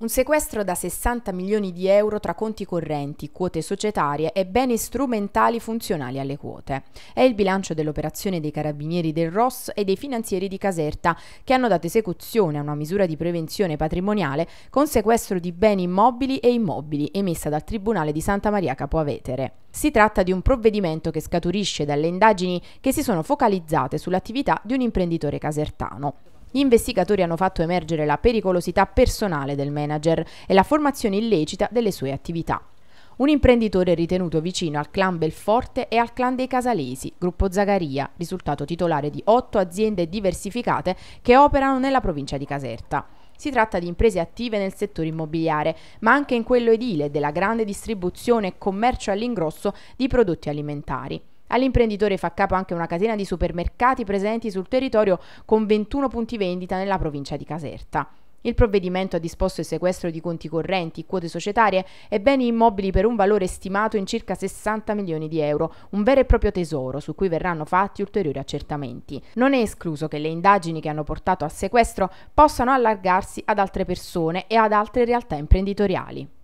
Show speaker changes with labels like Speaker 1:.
Speaker 1: Un sequestro da 60 milioni di euro tra conti correnti, quote societarie e beni strumentali funzionali alle quote. È il bilancio dell'operazione dei carabinieri del ROS e dei finanzieri di Caserta che hanno dato esecuzione a una misura di prevenzione patrimoniale con sequestro di beni immobili e immobili emessa dal Tribunale di Santa Maria Capoavetere. Si tratta di un provvedimento che scaturisce dalle indagini che si sono focalizzate sull'attività di un imprenditore casertano. Gli investigatori hanno fatto emergere la pericolosità personale del manager e la formazione illecita delle sue attività un imprenditore ritenuto vicino al clan Belforte e al clan dei Casalesi, gruppo Zagaria, risultato titolare di otto aziende diversificate che operano nella provincia di Caserta. Si tratta di imprese attive nel settore immobiliare, ma anche in quello edile della grande distribuzione e commercio all'ingrosso di prodotti alimentari. All'imprenditore fa capo anche una catena di supermercati presenti sul territorio con 21 punti vendita nella provincia di Caserta. Il provvedimento ha disposto il sequestro di conti correnti, quote societarie e beni immobili per un valore stimato in circa 60 milioni di euro, un vero e proprio tesoro su cui verranno fatti ulteriori accertamenti. Non è escluso che le indagini che hanno portato al sequestro possano allargarsi ad altre persone e ad altre realtà imprenditoriali.